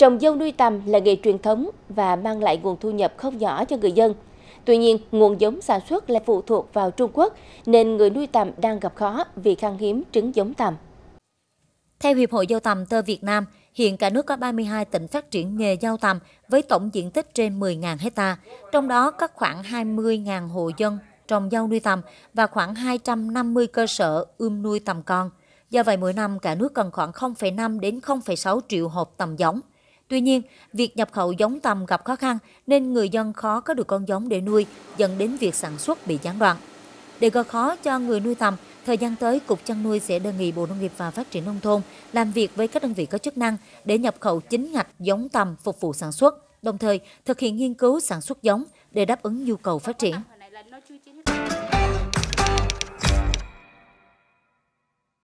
Trồng dâu nuôi tầm là nghề truyền thống và mang lại nguồn thu nhập không nhỏ cho người dân. Tuy nhiên, nguồn giống sản xuất lại phụ thuộc vào Trung Quốc, nên người nuôi tầm đang gặp khó vì khan hiếm trứng giống tầm. Theo Hiệp hội Dâu tầm tơ Việt Nam, hiện cả nước có 32 tỉnh phát triển nghề dâu tầm với tổng diện tích trên 10.000 hecta, trong đó có khoảng 20.000 hộ dân trồng dâu nuôi tầm và khoảng 250 cơ sở ươm nuôi tầm con. Do vậy mỗi năm cả nước cần khoảng 0,5 đến 0,6 triệu hộp tầm giống. Tuy nhiên, việc nhập khẩu giống tầm gặp khó khăn nên người dân khó có được con giống để nuôi, dẫn đến việc sản xuất bị gián đoạn. Để gỡ khó cho người nuôi tầm, thời gian tới Cục chăn nuôi sẽ đề nghị Bộ Nông nghiệp và Phát triển Nông thôn làm việc với các đơn vị có chức năng để nhập khẩu chính ngạch giống tầm phục vụ sản xuất, đồng thời thực hiện nghiên cứu sản xuất giống để đáp ứng nhu cầu phát triển.